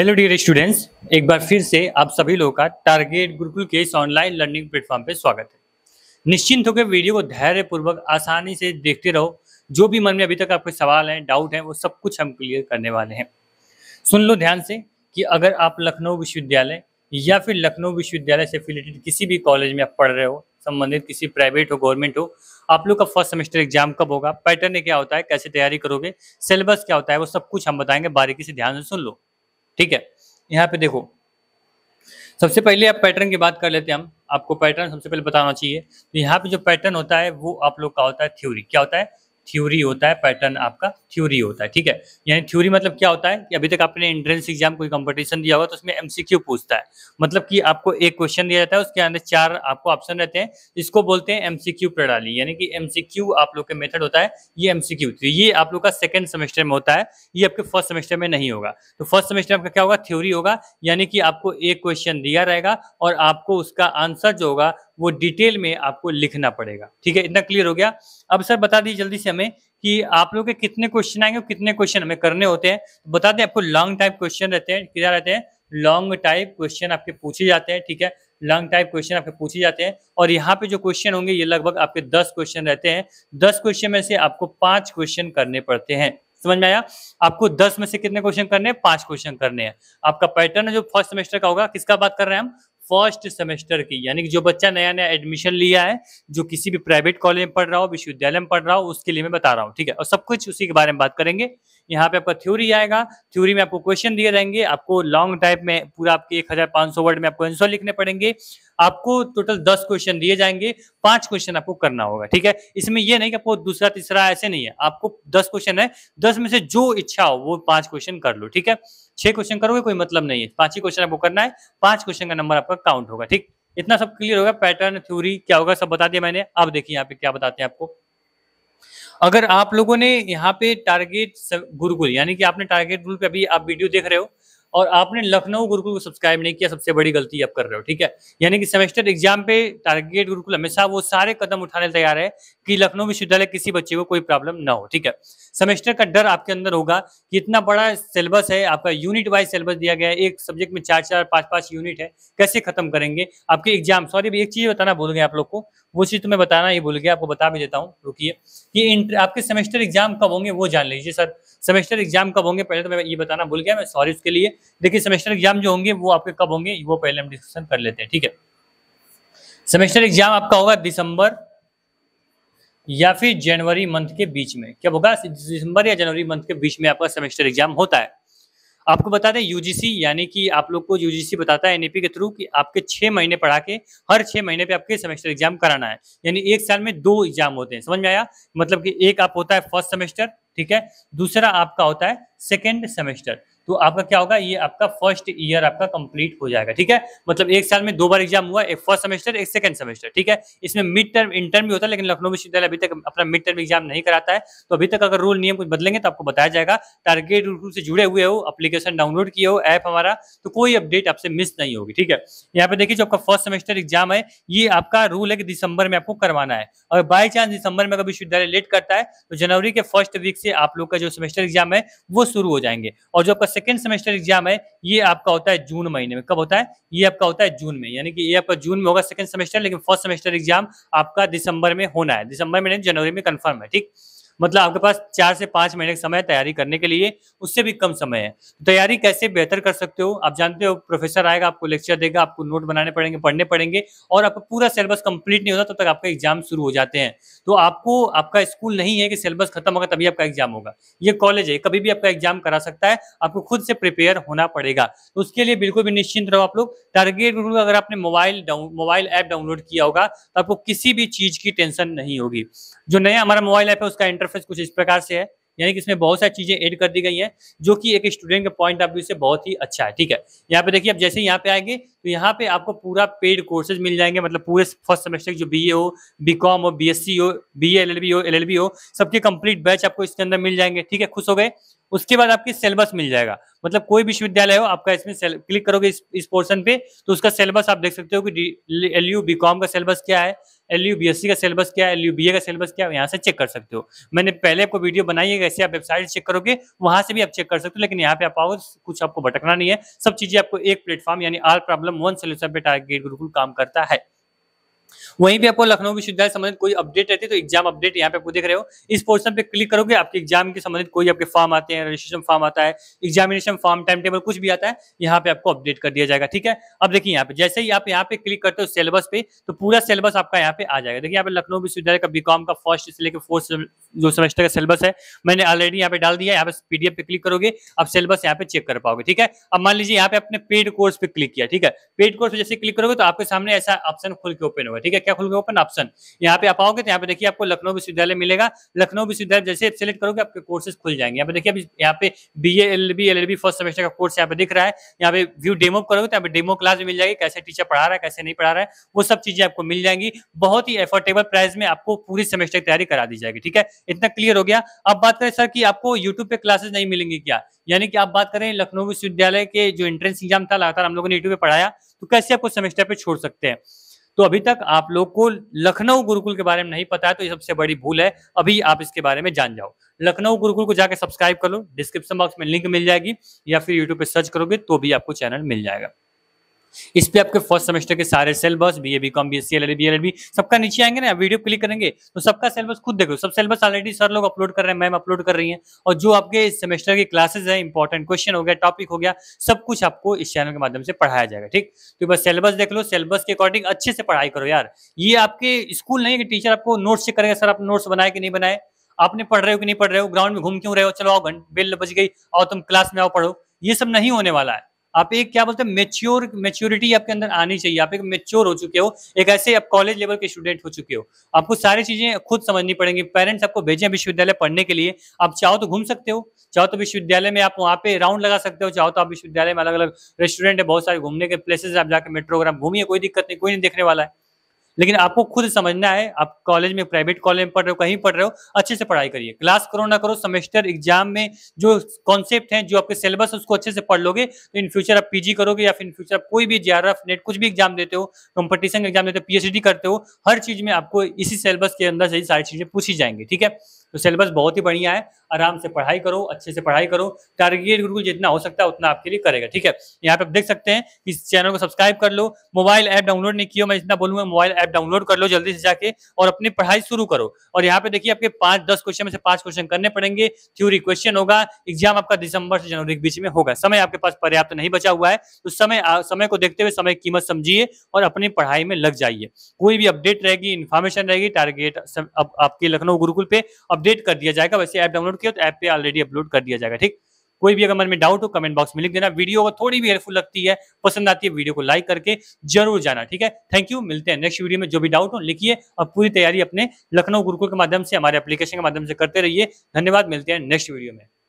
hello dear students एक बार फिर से आप सभी लोगों का टारगेट गुरुकुल के इस ऑनलाइन लर्निंग प्लेटफॉर्म पर स्वागत है निश्चिंत होकर वीडियो को धैर्यपूर्वक आसानी से देखते रहो जो भी मन में अभी तक आपके सवाल हैं डाउट हैं वो सब कुछ हम क्लियर करने वाले हैं सुन लो ध्यान से कि अगर आप लखनऊ विश्वविद्यालय या फिर लखनऊ विश्वविद्यालय से रिलेटेड किसी भी कॉलेज में आप पढ़ रहे हो संबंधित किसी प्राइवेट हो गवर्नमेंट हो आप लोग का फर्स्ट सेमेस्टर एग्जाम कब होगा पैटर्न क्या होता है कैसे तैयारी करोगे सिलेबस क्या होता है वो सब कुछ हम बताएंगे बारीकी से ध्यान से सुन लो ठीक है यहाँ पे देखो सबसे पहले आप पैटर्न की बात कर लेते हैं हम आपको पैटर्न सबसे पहले बताना चाहिए तो यहाँ पे जो पैटर्न होता है वो आप लोग का होता है थ्योरी क्या होता है थ्योरी होता है पैटर्न आपका थ्योरी होता है ठीक है यानी थ्योरी मतलब क्या होता है कि अभी तक आपने एंट्रेंस एग्जाम कोई कंपटीशन दिया होगा तो उसमें एमसीक्यू पूछता है मतलब कि आपको एक क्वेश्चन दिया जाता है उसके अंदर चार आपको ऑप्शन रहते हैं इसको बोलते हैं एमसीक्यू प्रणाली यानी कि एमसीक्यू आप लोग का मेथड होता है ये एमसीक्यू तो ये आप लोग का सेकेंड सेमेस्टर में होता है ये आपके फर्स्ट सेमेस्टर में नहीं होगा तो फर्स्ट सेमेस्टर आपका क्या होगा थ्योरी होगा यानी कि आपको एक क्वेश्चन दिया रहेगा और आपको उसका आंसर जो होगा वो डिटेल में आपको लिखना पड़ेगा ठीक है इतना क्लियर हो गया अब सर बता दीजिए जल्दी से हमें कि आप लोग के कितने क्वेश्चन आएंगे कितने क्वेश्चन हमें करने होते हैं तो बता दें आपको लॉन्ग टाइप क्वेश्चन रहते हैं क्या रहते हैं लॉन्ग टाइप क्वेश्चन आपके पूछे जाते हैं ठीक है लॉन्ग टाइप क्वेश्चन आपके पूछे जाते हैं और यहाँ पे जो क्वेश्चन होंगे ये लगभग आपके दस क्वेश्चन रहते हैं दस क्वेश्चन में से आपको पांच क्वेश्चन करने पड़ते हैं समझ में आया आपको दस में से कितने क्वेश्चन करने हैं पांच क्वेश्चन करने हैं आपका पैटर्न जो फर्स्ट सेमेस्टर का होगा किसका बात कर रहे हैं हम फर्स्ट सेमेस्टर की यानी कि जो बच्चा नया नया एडमिशन लिया है जो किसी भी प्राइवेट कॉलेज में पढ़ रहा हो विश्वविद्यालय में पढ़ रहा हो उसके लिए मैं बता रहा हूँ ठीक है और सब कुछ उसी के बारे में बात करेंगे यहाँ पे आपका थ्योरी आएगा थ्योरी में आपको क्वेश्चन दिए जाएंगे आपको लॉन्ग टाइप में पूरा आपके एक हजार पांच सौ वर्ड में आपको आंसर लिखने पड़ेंगे आपको टोटल दस क्वेश्चन दिए जाएंगे पांच क्वेश्चन आपको करना होगा ठीक है इसमें यह नहीं कि आपको दूसरा तीसरा ऐसे नहीं है आपको दस क्वेश्चन है दस में से जो इच्छा हो वो पांच क्वेश्चन कर लो ठीक है छह क्वेश्चन करोगे कोई मतलब नहीं है पांच ही क्वेश्चन आपको करना है पांच क्वेश्चन का नंबर आपका काउंट होगा ठीक इतना सब क्लियर होगा पैटर्न थ्योरी क्या होगा सब बता दिया मैंने अब देखिए यहाँ पे क्या बताते हैं आपको अगर आप लोगों ने यहाँ पे टारगेट गुरुकुल यानी कि आपने टारगेट रूल पे अभी आप वीडियो देख रहे हो और आपने लखनऊ गुरुकुल को सब्सक्राइब नहीं किया सबसे बड़ी गलती आप कर रहे हो ठीक है यानी कि सेमेस्टर एग्जाम पे टारगेट गुरुकुल हमेशा वो सारे कदम उठाने तैयार है कि लखनऊ विश्वविद्यालय किसी बच्चे को कोई प्रॉब्लम ना हो ठीक है सेमेस्टर का डर आपके अंदर होगा कि इतना बड़ा सिलेबस है आपका यूनिट वाइज सिलेबस दिया गया है एक सब्जेक्ट में चार चार पाँच पाँच यूनिट है कैसे खत्म करेंगे आपके एग्जाम सॉरी एक चीज़ बताना भूल गए आप लोग को वो चीज़ तो मैं बताना ही भूल गया आपको बता भी देता हूँ रुकिए कि आपके सेमेस्टर एग्जाम कब होंगे वो जान लीजिए सर सेमेस्टर एग्जाम कब होंगे पहले तो मैं ये बताना भूल गया मैं सॉरी उसके लिए देखिए सेमेस्टर एग्जाम जो होंगे वो आपके कब होंगे वो पहले हम डिस्कशन कर लेते हैं ठीक है सेमेस्टर एग्जाम आपका होगा दिसंबर या फिर जनवरी मंथ के बीच में क्या होगा दिसंबर या जनवरी मंथ के बीच में आपका सेमेस्टर एग्जाम होता है आपको बता दें यूजीसी यानी कि आप लोग को यूजीसी बताता है एनएपी के थ्रू कि आपके छह महीने पढ़ा के हर छह महीने पे आपके सेमेस्टर एग्जाम कराना है यानी एक साल में दो एग्जाम होते हैं समझ में आया मतलब कि एक आप होता है फर्स्ट सेमेस्टर ठीक है दूसरा आपका होता है सेकेंड सेमेस्टर तो आपका क्या होगा ये आपका फर्स्ट ईयर आपका कंप्लीट हो जाएगा ठीक है मतलब एक साल में दो बार एग्जाम हुआ एक फर्स्ट सेमेस्टर एक सेकंड सेमेस्टर ठीक है इसमें मिड टर्म इंटर्म भी होता है लेकिन लखनऊ विश्वविद्यालय अभी तक अपना मिड टर्म एग्जाम नहीं कराता है तो अभी तक अगर रूल नियम कुछ बदलेंगे तो आपको बताया जाएगा टारगेट रूल से जुड़े हुए हो अपलीकेशन डाउनलोड किए हो ऐप हमारा तो कोई अपडेट आपसे मिस नहीं होगी ठीक है यहाँ पे देखिए जो आपका फर्स्ट सेमेस्टर एग्जाम है ये आपका रूल है कि दिसंबर में आपको करवाना है और बाई चांस दिसंबर में अगर विश्वविद्यालय लेट करता है तो जनवरी के फर्स्ट वीक से आप लोग का जो सेमेस्टर एग्जाम है वो शुरू हो जाएंगे और जो आपका सेकेंड सेमेस्टर एग्जाम है ये आपका होता है जून महीने में कब होता है ये आपका होता है जून में यानी कि ये आपका जून में होगा सेकेंड सेमेस्टर लेकिन फर्स्ट सेमेस्टर एग्जाम आपका दिसंबर में होना है दिसंबर में नहीं जनवरी में कन्फर्म है ठीक मतलब आपके पास चार से पांच महीने का समय तैयारी करने के लिए उससे भी कम समय है तो तैयारी कैसे बेहतर कर सकते हो आप जानते हो प्रोफेसर आएगा आपको लेक्चर देगा आपको नोट बनाने पड़ेंगे पढ़ने पड़ेंगे और आपका पूरा सिलेबस कंप्लीट नहीं होता तब तो तक आपका एग्जाम शुरू हो जाते हैं तो आपको आपका स्कूल नहीं है कि सिलेबस खत्म होगा तभी आपका एग्जाम होगा ये कॉलेज है कभी भी आपका एग्जाम करा सकता है आपको खुद से प्रिपेयर होना पड़ेगा तो उसके लिए बिल्कुल भी निश्चिंत रहो आप लोग टारगेट ग्रुप अगर आपने मोबाइल मोबाइल ऐप डाउनलोड किया होगा तो आपको किसी भी चीज की टेंशन नहीं होगी जो नया हमारा मोबाइल ऐप है उसका इंटर इंटरफेस कुछ इस प्रकार से है यानी कि इसमें बहुत सारी चीजें ऐड कर दी गई हैं जो कि एक स्टूडेंट के पॉइंट ऑफ व्यू से बहुत ही अच्छा है ठीक है यहाँ पे देखिए अब जैसे यहाँ पे आएंगे तो यहाँ पे आपको पूरा पेड कोर्सेज मिल जाएंगे मतलब पूरे फर्स्ट सेमेस्टर जो बीए हो बीकॉम हो बीएससी हो बीए एलएलबी हो एलएलबी हो सबके कंप्लीट बैच आपको इसके अंदर मिल जाएंगे ठीक है खुश हो गए उसके बाद आपकी सिलेबस मिल जाएगा मतलब कोई विश्वविद्यालय हो आपका इसमें क्लिक करोगे इस इस पोर्शन पे तो उसका सिलेबस आप देख सकते हो कि एल यू बी कॉम का सिलेबस क्या है एल यू का सिलेबस क्या है एल यू का सिलेबस क्या है यहाँ से चेक कर सकते हो मैंने पहले आपको वीडियो बनाई है कैसे आप वेबसाइट चेक करोगे वहां से भी आप चेक कर सकते हो लेकिन यहाँ पे आप आओ कुछ आपको भटकना नहीं है सब चीजें आपको एक प्लेटफॉर्म यानी आल प्रॉब्लम वन सोल्यूशन पे टारगेट गुरुकुल काम करता है वहीं पे आपको लखनऊ विश्वविद्यालय संबंधित कोई अपडेट रहती है तो एग्जाम अपडेट यहाँ पे आपको देख रहे हो इस पोर्सन पे क्लिक करोगे आपके एग्जाम के संबंधित कोई आपके फॉर्म आते हैं रजिस्ट्रेशन फॉर्म आता है एग्जामिनेशन फॉर्म टाइम टेबल कुछ भी आता है यहाँ पे आपको अपडेट कर दिया जाएगा ठीक है अब देखिए यहाँ पे जैसे ही आप यहाँ पे क्लिक करते हो सिलेबस पे तो पूरा सिलेबस आपका यहाँ पे आ जाएगा देखिए यहाँ पे लखनऊ विश्वविद्यालय का बीकॉम का फर्स्ट से लेकर फोर्थ जो सेमेस्टर का सिलेबस है मैंने ऑलरेडी यहाँ पे डाल दिया यहाँ पे पीडीएफ पे क्लिक करोगे आप सिलेबस यहाँ पे चेक कर पाओगे ठीक है अब मान लीजिए यहाँ पे अपने पेड कोर्स पे क्लिक किया ठीक है पेड कोर्स पे जैसे क्लिक करोगे तो आपके सामने ऐसा ऑप्शन खुल के ओपन होगा हुआ ठीक है क्या खुल गया ओपन ऑप्शन यहाँ पे आप आओगे तो यहाँ पे देखिए आपको लखनऊ विश्वविद्यालय मिलेगा लखनऊ विश्वविद्यालय जैसे आप सिलेक्ट करोगे आपके कोर्सेस खुल जाएंगे यहाँ पे देखिए अभी यहाँ पे B L B L L B first semester का कोर्स यहाँ पे दिख रहा है यहाँ पे व्यू डेमो करोगे तो यहाँ पे डेमो क्लास मिल जाएगी कैसे टीचर पढ़ा रहा है कैसे नहीं पढ़ा रहा है वो सब चीजें आपको मिल जाएंगी बहुत ही एफोर्डेबल प्राइस में आपको पूरी सेमेस्टर की तैयारी करा दी जाएगी ठीक है इतना क्लियर हो गया अब बात करें सर की आपको यूट्यूब पे क्लासेस नहीं मिलेंगी क्या यानी कि आप बात करें लखनऊ विश्वविद्यालय के जो एंट्रेंस एग्जाम था लगातार हम लोगों ने यूट्यूब पे पढ़ाया तो कैसे आपको सेमेस्टर पे छोड़ सकते हैं तो अभी तक आप लोग को लखनऊ गुरुकुल के बारे में नहीं पता है तो ये सबसे बड़ी भूल है अभी आप इसके बारे में जान जाओ लखनऊ गुरुकुल को जाकर सब्सक्राइब कर लो डिस्क्रिप्शन बॉक्स में लिंक मिल जाएगी या फिर यूट्यूब पर सर्च करोगे तो भी आपको चैनल मिल जाएगा इस पे आपके फर्स्ट सेमेस्टर के सारे syllabus B A B com B S C L B L सबका नीचे आएंगे ना वीडियो क्लिक करेंगे तो सबका सिलेबस खुद देखो सब सिलेबस ऑलरेडी सर लोग अपलोड कर रहे हैं मैम अपलोड कर रही हैं और जो आपके इस सेमेस्टर की क्लासेस है इंपॉर्टेंट क्वेश्चन हो गया टॉपिक हो गया सब कुछ आपको इस चैनल के माध्यम से पढ़ाया जाएगा ठीक तो बस सिलेबस देख लो सिलेबस के अकॉर्डिंग अच्छे से पढ़ाई करो यार ये आपके स्कूल नहीं है कि टीचर आपको नोट्स चेक करेगा सर आप नोट्स बनाए कि नहीं बनाए आपने पढ़ रहे हो कि नहीं पढ़ रहे हो ग्राउंड में घूम क्यों रहे हो चलो आओ बेल बज गई और तुम क्लास में आओ पढ़ो ये सब नहीं होने वाला है आप एक क्या बोलते हैं मेच्योर मेच्योरिटी आपके अंदर आनी चाहिए आप एक मेच्योर हो चुके हो एक ऐसे आप कॉलेज लेवल के स्टूडेंट हो चुके हो आपको सारी चीजें खुद समझनी पड़ेंगी पेरेंट्स आपको भेजे विश्वविद्यालय पढ़ने के लिए आप चाहो तो घूम सकते हो चाहो तो विश्वविद्यालय में आप वहाँ पे राउंड लगा सकते हो चाहो तो आप विश्वविद्यालय में अलग अलग रेस्टोरेंट है बहुत सारे घूमने के प्लेसेस आप जाके मेट्रो वगैरह घूमिए कोई दिक्कत नहीं कोई नहीं देखने वाला है लेकिन आपको खुद समझना है आप कॉलेज में प्राइवेट कॉलेज में पढ़ रहे हो कहीं पढ़ रहे हो अच्छे से पढ़ाई करिए क्लास करो ना करो सेमेस्टर एग्जाम में जो कॉन्सेप्ट हैं जो आपके सिलेबस उसको अच्छे से पढ़ लोगे तो इन फ्यूचर आप पीजी करोगे या फिर इन फ्यूचर आप कोई भी जे नेट कुछ भी एग्जाम देते हो कॉम्पिटिशन एग्जाम देते हो पीएचडी करते हो हर चीज में आपको इसी सिलेबस के अंदर से सारी चीजें पूछी जाएंगी ठीक है तो सिलेबस बहुत ही बढ़िया है आराम से पढ़ाई करो अच्छे से पढ़ाई करो टारगेट गुरुकुल जितना हो सकता है उतना आपके लिए करेगा ठीक है यहाँ पे आप देख सकते हैं इस चैनल को सब्सक्राइब कर लो मोबाइल ऐप डाउनलोड नहीं किया मैं इतना बोलूंगा मोबाइल ऐप डाउनलोड कर लो जल्दी से जाके और अपनी पढ़ाई शुरू करो और यहाँ पे देखिए आपके पांच दस क्वेश्चन में से पांच क्वेश्चन करने पड़ेंगे थ्यूरी क्वेश्चन होगा एग्जाम आपका दिसंबर से जनवरी के बीच में होगा समय आपके पास पर्याप्त नहीं बचा हुआ है तो समय समय को देखते हुए समय कीमत समझिए और अपनी पढ़ाई में लग जाइए कोई भी अपडेट रहेगी इन्फॉर्मेशन रहेगी टारगेट आपके लखनऊ गुरुकुल पे अपडेट कर दिया जाएगा वैसे ऐप डाउनलोड किया तो ऐप पे ऑलरेडी अपलोड कर दिया जाएगा ठीक कोई भी अगर मन में डाउट हो कमेंट बॉक्स में लिख देना वीडियो अगर थोड़ी भी हेल्पफुल लगती है पसंद आती है वीडियो को लाइक करके जरूर जाना ठीक है थैंक यू मिलते हैं नेक्स्ट वीडियो में जो भी डाउट हो लिखिए और पूरी तैयारी अपने लखनऊ गुरुकुल के माध्यम से हमारे एप्लीकेशन के माध्यम से करते रहिए धन्यवाद मिलते हैं नेक्स्ट वीडियो में